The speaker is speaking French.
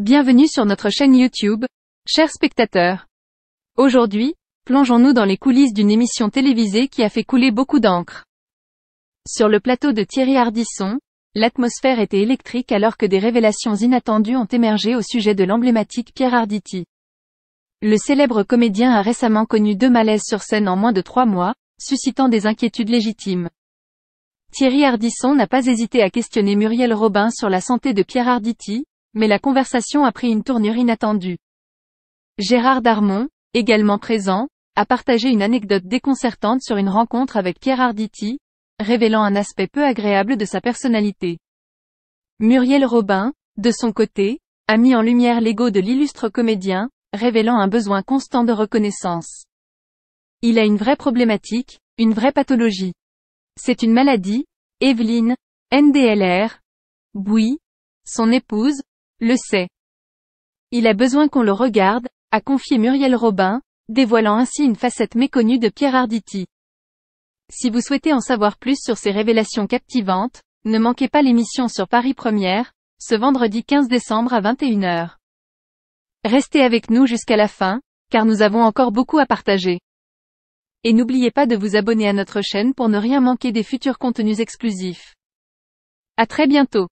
Bienvenue sur notre chaîne YouTube, chers spectateurs. Aujourd'hui, plongeons-nous dans les coulisses d'une émission télévisée qui a fait couler beaucoup d'encre. Sur le plateau de Thierry Hardisson, l'atmosphère était électrique alors que des révélations inattendues ont émergé au sujet de l'emblématique Pierre Arditi. Le célèbre comédien a récemment connu deux malaises sur scène en moins de trois mois, suscitant des inquiétudes légitimes. Thierry Hardisson n'a pas hésité à questionner Muriel Robin sur la santé de Pierre Arditi, mais la conversation a pris une tournure inattendue. Gérard Darmon, également présent, a partagé une anecdote déconcertante sur une rencontre avec Pierre Arditi, révélant un aspect peu agréable de sa personnalité. Muriel Robin, de son côté, a mis en lumière l'ego de l'illustre comédien, révélant un besoin constant de reconnaissance. Il a une vraie problématique, une vraie pathologie. C'est une maladie, Evelyne, NDLR, Bouy, son épouse, le sait. Il a besoin qu'on le regarde, a confié Muriel Robin, dévoilant ainsi une facette méconnue de Pierre Arditi. Si vous souhaitez en savoir plus sur ces révélations captivantes, ne manquez pas l'émission sur Paris Première, ce vendredi 15 décembre à 21h. Restez avec nous jusqu'à la fin, car nous avons encore beaucoup à partager. Et n'oubliez pas de vous abonner à notre chaîne pour ne rien manquer des futurs contenus exclusifs. À très bientôt.